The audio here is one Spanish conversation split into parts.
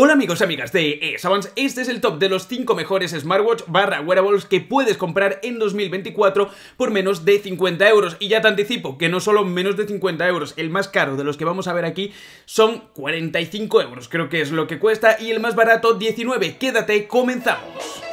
Hola amigos y amigas de e Savans. este es el top de los 5 mejores smartwatch barra wearables que puedes comprar en 2024 por menos de 50 euros. Y ya te anticipo que no solo menos de 50 euros, el más caro de los que vamos a ver aquí son 45 euros, creo que es lo que cuesta, y el más barato 19. Quédate, comenzamos.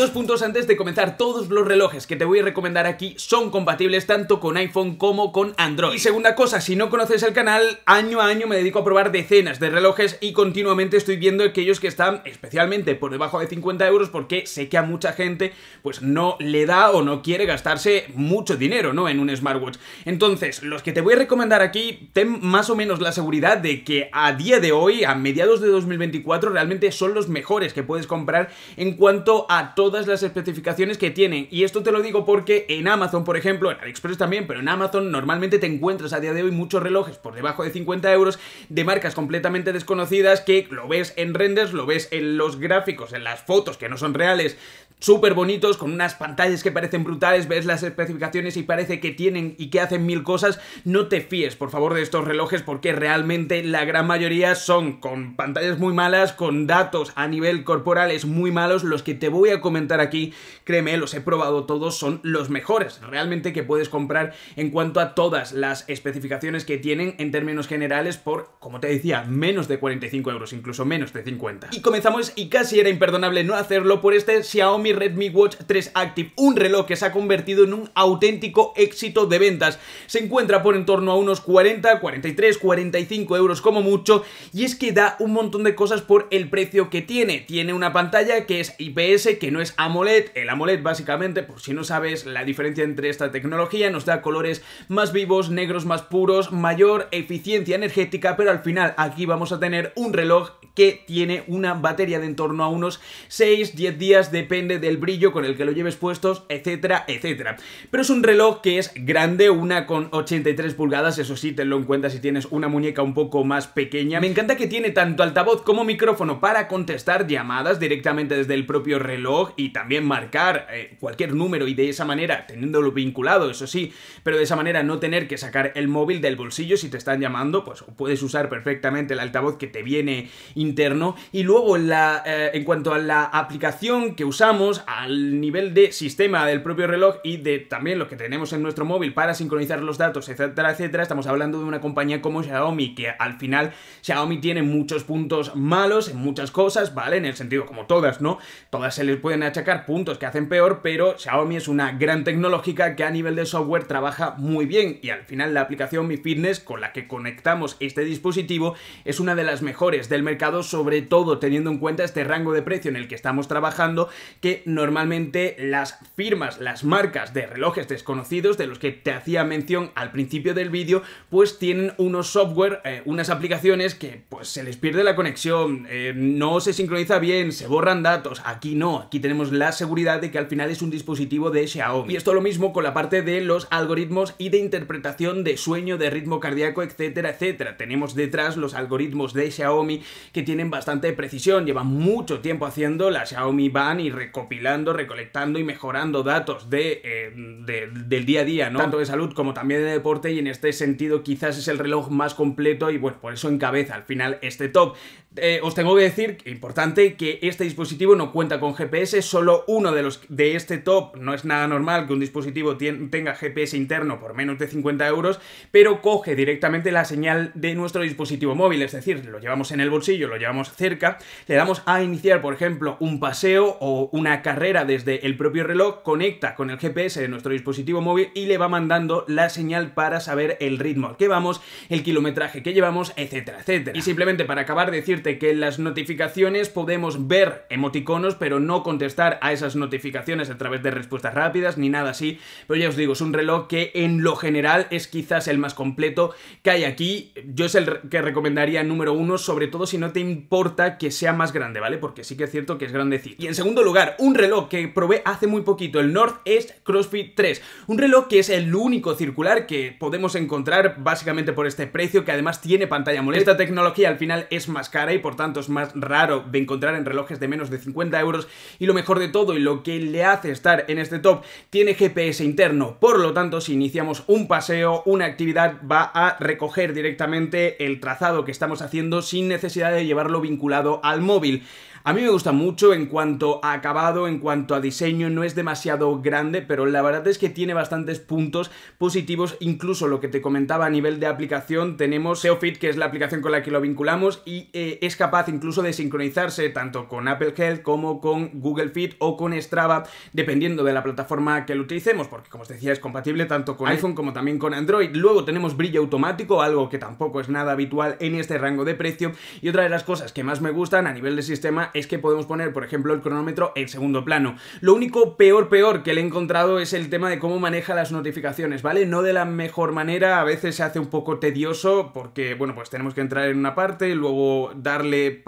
dos puntos antes de comenzar, todos los relojes que te voy a recomendar aquí son compatibles tanto con iPhone como con Android. Y segunda cosa, si no conoces el canal, año a año me dedico a probar decenas de relojes y continuamente estoy viendo aquellos que están especialmente por debajo de 50 euros porque sé que a mucha gente pues no le da o no quiere gastarse mucho dinero, ¿no? En un smartwatch. Entonces, los que te voy a recomendar aquí, ten más o menos la seguridad de que a día de hoy, a mediados de 2024, realmente son los mejores que puedes comprar en cuanto a todo todas las especificaciones que tienen. Y esto te lo digo porque en Amazon, por ejemplo, en AliExpress también, pero en Amazon normalmente te encuentras a día de hoy muchos relojes por debajo de 50 euros de marcas completamente desconocidas que lo ves en renders, lo ves en los gráficos, en las fotos que no son reales, súper bonitos, con unas pantallas que parecen brutales, ves las especificaciones y parece que tienen y que hacen mil cosas. No te fíes, por favor, de estos relojes porque realmente la gran mayoría son con pantallas muy malas, con datos a nivel corporales muy malos, los que te voy a comentar aquí, créeme, los he probado todos, son los mejores realmente que puedes comprar en cuanto a todas las especificaciones que tienen en términos generales por, como te decía, menos de 45 euros, incluso menos de 50. Y comenzamos y casi era imperdonable no hacerlo por este Xiaomi Redmi Watch 3 Active, un reloj que se ha convertido en un auténtico éxito de ventas. Se encuentra por en torno a unos 40, 43, 45 euros como mucho y es que da un montón de cosas por el precio que tiene. Tiene una pantalla que es IPS, que no es AMOLED. El AMOLED básicamente, por si no sabes la diferencia entre esta tecnología, nos da colores más vivos, negros más puros, mayor eficiencia energética, pero al final aquí vamos a tener un reloj que tiene una batería de en torno a unos 6-10 días, depende del brillo con el que lo lleves puestos, etcétera, etcétera. Pero es un reloj que es grande, una con 83 pulgadas, eso sí, tenlo en cuenta si tienes una muñeca un poco más pequeña. Me encanta que tiene tanto altavoz como micrófono para contestar llamadas directamente desde el propio reloj, y también marcar eh, cualquier número y de esa manera, teniéndolo vinculado, eso sí, pero de esa manera no tener que sacar el móvil del bolsillo si te están llamando, pues puedes usar perfectamente el altavoz que te viene interno. Y luego en, la, eh, en cuanto a la aplicación que usamos, al nivel de sistema del propio reloj y de también lo que tenemos en nuestro móvil para sincronizar los datos, etcétera, etcétera, estamos hablando de una compañía como Xiaomi, que al final Xiaomi tiene muchos puntos malos en muchas cosas, ¿vale? En el sentido como todas, ¿no? Todas se les pueden a achacar puntos que hacen peor, pero Xiaomi es una gran tecnológica que a nivel de software trabaja muy bien y al final la aplicación Mi Fitness con la que conectamos este dispositivo es una de las mejores del mercado, sobre todo teniendo en cuenta este rango de precio en el que estamos trabajando, que normalmente las firmas, las marcas de relojes desconocidos de los que te hacía mención al principio del vídeo, pues tienen unos software, eh, unas aplicaciones que pues se les pierde la conexión, eh, no se sincroniza bien, se borran datos, aquí no, aquí te tenemos la seguridad de que al final es un dispositivo de Xiaomi. Y esto lo mismo con la parte de los algoritmos y de interpretación de sueño, de ritmo cardíaco, etcétera, etcétera. Tenemos detrás los algoritmos de Xiaomi que tienen bastante precisión, llevan mucho tiempo haciendo la Xiaomi Van y recopilando, recolectando y mejorando datos eh, de, del día a día, ¿no? Tanto de salud como también de deporte y en este sentido quizás es el reloj más completo y bueno, por eso encabeza al final este top. Eh, os tengo que decir, importante, que este dispositivo no cuenta con GPS, solo uno de los de este top, no es nada normal que un dispositivo tenga GPS interno por menos de 50 euros, pero coge directamente la señal de nuestro dispositivo móvil, es decir, lo llevamos en el bolsillo, lo llevamos cerca, le damos a iniciar, por ejemplo, un paseo o una carrera desde el propio reloj, conecta con el GPS de nuestro dispositivo móvil y le va mandando la señal para saber el ritmo al que vamos, el kilometraje que llevamos, etcétera, etcétera. Y simplemente para acabar decirte que en las notificaciones podemos ver emoticonos, pero no contestar a esas notificaciones a través de respuestas rápidas ni nada así. Pero ya os digo, es un reloj que en lo general es quizás el más completo que hay aquí. Yo es el que recomendaría número uno, sobre todo si no te importa que sea más grande, ¿vale? Porque sí que es cierto que es grandecito. Y en segundo lugar, un reloj que probé hace muy poquito, el North East CrossFit 3. Un reloj que es el único circular que podemos encontrar básicamente por este precio, que además tiene pantalla molesta. Esta tecnología al final es más cara por tanto es más raro de encontrar en relojes de menos de 50 euros y lo mejor de todo y lo que le hace estar en este top tiene GPS interno, por lo tanto si iniciamos un paseo, una actividad va a recoger directamente el trazado que estamos haciendo sin necesidad de llevarlo vinculado al móvil. A mí me gusta mucho en cuanto a acabado, en cuanto a diseño, no es demasiado grande, pero la verdad es que tiene bastantes puntos positivos, incluso lo que te comentaba a nivel de aplicación, tenemos SeoFit, que es la aplicación con la que lo vinculamos, y eh, es capaz incluso de sincronizarse tanto con Apple Health como con Google Fit o con Strava, dependiendo de la plataforma que lo utilicemos, porque como os decía, es compatible tanto con iPhone como también con Android. Luego tenemos brillo automático, algo que tampoco es nada habitual en este rango de precio, y otra de las cosas que más me gustan a nivel de sistema es que podemos poner, por ejemplo, el cronómetro en segundo plano. Lo único peor, peor que le he encontrado es el tema de cómo maneja las notificaciones, ¿vale? No de la mejor manera, a veces se hace un poco tedioso porque, bueno, pues tenemos que entrar en una parte, luego darle,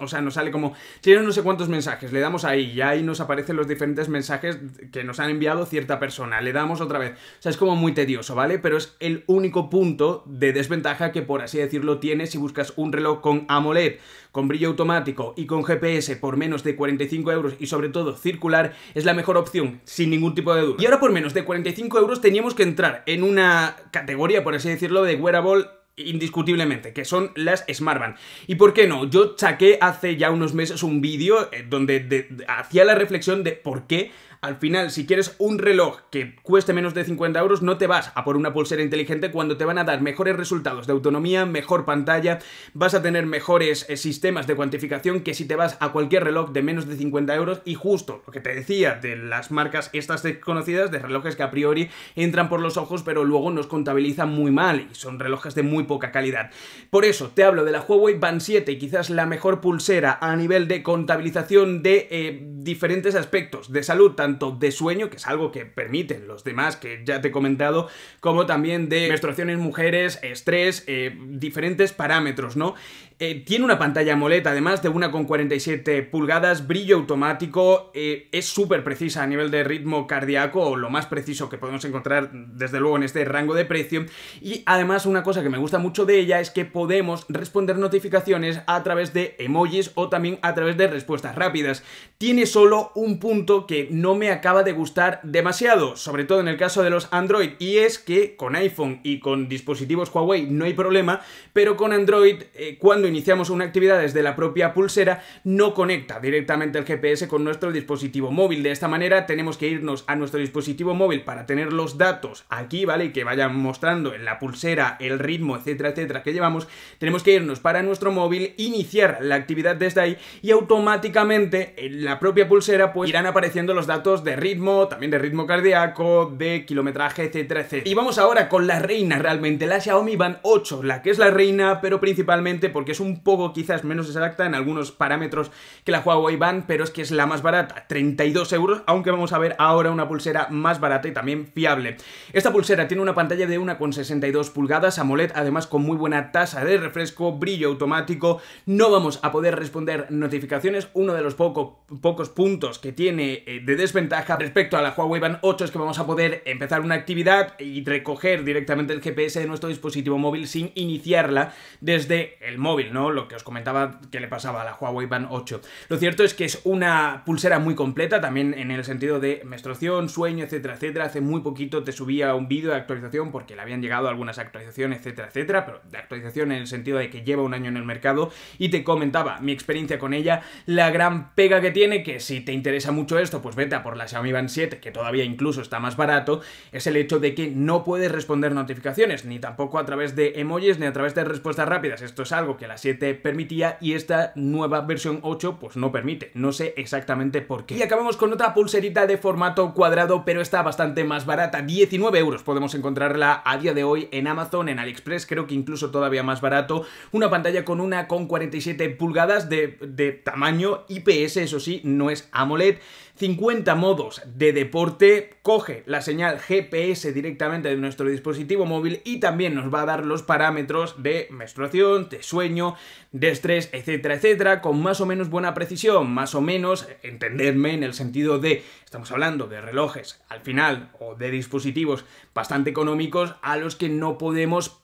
o sea, nos sale como, tiene no sé cuántos mensajes, le damos ahí y ahí nos aparecen los diferentes mensajes que nos han enviado cierta persona, le damos otra vez, o sea, es como muy tedioso, ¿vale? Pero es el único punto de desventaja que, por así decirlo, tienes si buscas un reloj con AMOLED, con brillo automático y con GPS por menos de 45 euros y sobre todo circular es la mejor opción, sin ningún tipo de duda. Y ahora por menos de 45 euros teníamos que entrar en una categoría, por así decirlo, de wearable indiscutiblemente, que son las Smartband. ¿Y por qué no? Yo saqué hace ya unos meses un vídeo eh, donde hacía la reflexión de por qué al final, si quieres un reloj que cueste menos de 50 euros, no te vas a por una pulsera inteligente cuando te van a dar mejores resultados de autonomía, mejor pantalla, vas a tener mejores eh, sistemas de cuantificación que si te vas a cualquier reloj de menos de 50 euros y justo lo que te decía de las marcas estas desconocidas, de relojes que a priori entran por los ojos pero luego nos contabilizan muy mal y son relojes de muy poca calidad. Por eso te hablo de la Huawei Band 7, quizás la mejor pulsera a nivel de contabilización de eh, diferentes aspectos de salud, tanto de sueño, que es algo que permiten los demás, que ya te he comentado, como también de menstruaciones mujeres, estrés, eh, diferentes parámetros, ¿no? Eh, tiene una pantalla AMOLED, además de una con 47 pulgadas, brillo automático, eh, es súper precisa a nivel de ritmo cardíaco, o lo más preciso que podemos encontrar, desde luego, en este rango de precio. Y además, una cosa que me gusta mucho de ella es que podemos responder notificaciones a través de emojis o también a través de respuestas rápidas. Tiene solo un punto que no me acaba de gustar demasiado, sobre todo en el caso de los Android, y es que con iPhone y con dispositivos Huawei no hay problema, pero con Android, eh, cuando iniciamos una actividad desde la propia pulsera, no conecta directamente el GPS con nuestro dispositivo móvil. De esta manera tenemos que irnos a nuestro dispositivo móvil para tener los datos aquí, ¿vale? Y que vayan mostrando en la pulsera el ritmo, etcétera, etcétera, que llevamos. Tenemos que irnos para nuestro móvil, iniciar la actividad desde ahí y automáticamente en la propia pulsera pues irán apareciendo los datos de ritmo, también de ritmo cardíaco, de kilometraje, etcétera, etcétera. Y vamos ahora con la reina realmente, la Xiaomi Band 8, la que es la reina, pero principalmente porque es un poco quizás menos exacta en algunos parámetros que la Huawei Band, pero es que es la más barata, 32 euros, aunque vamos a ver ahora una pulsera más barata y también fiable. Esta pulsera tiene una pantalla de 1,62 pulgadas, AMOLED, además con muy buena tasa de refresco, brillo automático, no vamos a poder responder notificaciones, uno de los pocos puntos que tiene eh, de desventaja ventaja respecto a la Huawei Band 8 es que vamos a poder empezar una actividad y recoger directamente el GPS de nuestro dispositivo móvil sin iniciarla desde el móvil, ¿no? Lo que os comentaba que le pasaba a la Huawei Band 8. Lo cierto es que es una pulsera muy completa, también en el sentido de menstruación, sueño, etcétera, etcétera. Hace muy poquito te subía un vídeo de actualización porque le habían llegado algunas actualizaciones, etcétera, etcétera, pero de actualización en el sentido de que lleva un año en el mercado y te comentaba mi experiencia con ella, la gran pega que tiene, que si te interesa mucho esto, pues vete a por la Xiaomi Band 7, que todavía incluso está más barato, es el hecho de que no puedes responder notificaciones, ni tampoco a través de emojis, ni a través de respuestas rápidas. Esto es algo que la 7 permitía y esta nueva versión 8 pues no permite. No sé exactamente por qué. Y acabamos con otra pulserita de formato cuadrado, pero está bastante más barata. 19 euros podemos encontrarla a día de hoy en Amazon, en AliExpress, creo que incluso todavía más barato. Una pantalla con una con 47 pulgadas de, de tamaño IPS, eso sí, no es AMOLED. 50 modos de deporte, coge la señal GPS directamente de nuestro dispositivo móvil y también nos va a dar los parámetros de menstruación, de sueño, de estrés, etcétera, etcétera, con más o menos buena precisión, más o menos, entenderme en el sentido de, estamos hablando de relojes al final o de dispositivos bastante económicos a los que no podemos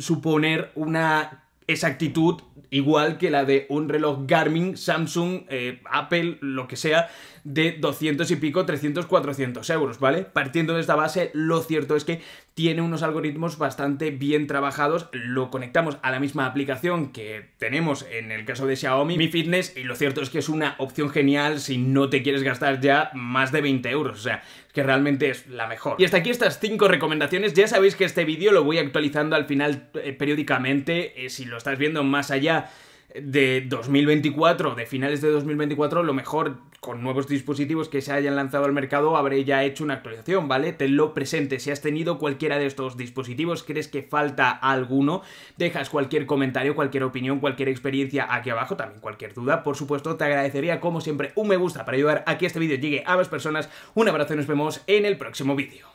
suponer una esa actitud igual que la de un reloj Garmin, Samsung, eh, Apple, lo que sea, de 200 y pico, 300, 400 euros, ¿vale? Partiendo de esta base, lo cierto es que tiene unos algoritmos bastante bien trabajados. Lo conectamos a la misma aplicación que tenemos en el caso de Xiaomi Mi Fitness y lo cierto es que es una opción genial si no te quieres gastar ya más de 20 euros. O sea, que realmente es la mejor. Y hasta aquí estas 5 recomendaciones. Ya sabéis que este vídeo lo voy actualizando al final eh, periódicamente. Eh, si lo estás viendo más allá de 2024, de finales de 2024, lo mejor con nuevos dispositivos que se hayan lanzado al mercado habré ya hecho una actualización, ¿vale? Tenlo presente. Si has tenido cualquiera de estos dispositivos, crees que falta alguno, dejas cualquier comentario, cualquier opinión, cualquier experiencia aquí abajo, también cualquier duda. Por supuesto, te agradecería como siempre un me gusta para ayudar a que este vídeo llegue a más personas. Un abrazo y nos vemos en el próximo vídeo.